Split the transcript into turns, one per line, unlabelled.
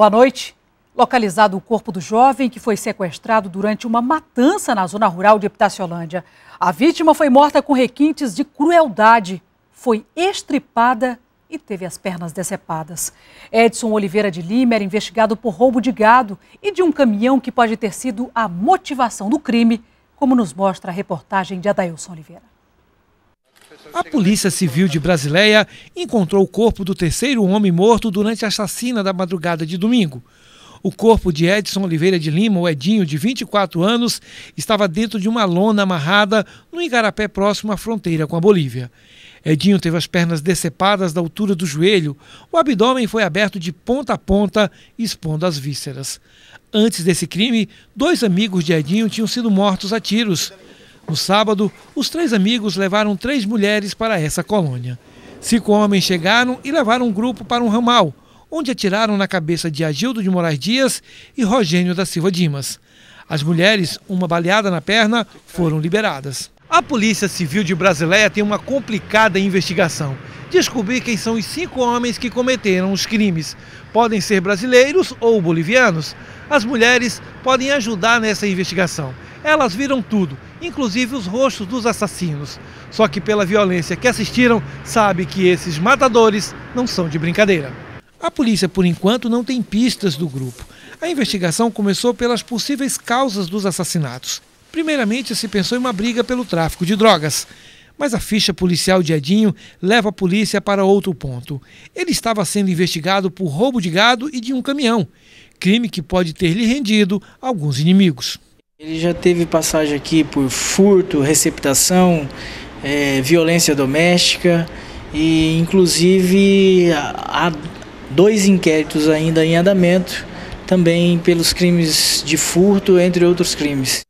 Boa noite. Localizado o corpo do jovem que foi sequestrado durante uma matança na zona rural de Epitaciolândia. A vítima foi morta com requintes de crueldade, foi estripada e teve as pernas decepadas. Edson Oliveira de Lima era investigado por roubo de gado e de um caminhão que pode ter sido a motivação do crime, como nos mostra a reportagem de Adailson Oliveira.
A Polícia Civil de Brasileia encontrou o corpo do terceiro homem morto durante a chacina da madrugada de domingo. O corpo de Edson Oliveira de Lima, o Edinho, de 24 anos, estava dentro de uma lona amarrada no igarapé próximo à fronteira com a Bolívia. Edinho teve as pernas decepadas da altura do joelho, o abdômen foi aberto de ponta a ponta, expondo as vísceras. Antes desse crime, dois amigos de Edinho tinham sido mortos a tiros. No sábado, os três amigos levaram três mulheres para essa colônia. Cinco homens chegaram e levaram um grupo para um ramal, onde atiraram na cabeça de Agildo de Moraes Dias e Rogênio da Silva Dimas. As mulheres, uma baleada na perna, foram liberadas. A Polícia Civil de Brasileia tem uma complicada investigação. Descobrir quem são os cinco homens que cometeram os crimes. Podem ser brasileiros ou bolivianos. As mulheres podem ajudar nessa investigação. Elas viram tudo, inclusive os rostos dos assassinos. Só que pela violência que assistiram, sabe que esses matadores não são de brincadeira. A polícia, por enquanto, não tem pistas do grupo. A investigação começou pelas possíveis causas dos assassinatos. Primeiramente, se pensou em uma briga pelo tráfico de drogas. Mas a ficha policial de Edinho leva a polícia para outro ponto. Ele estava sendo investigado por roubo de gado e de um caminhão, crime que pode ter lhe rendido alguns inimigos.
Ele já teve passagem aqui por furto, receptação, é, violência doméstica e, inclusive, há dois inquéritos ainda em andamento também pelos crimes de furto, entre outros crimes.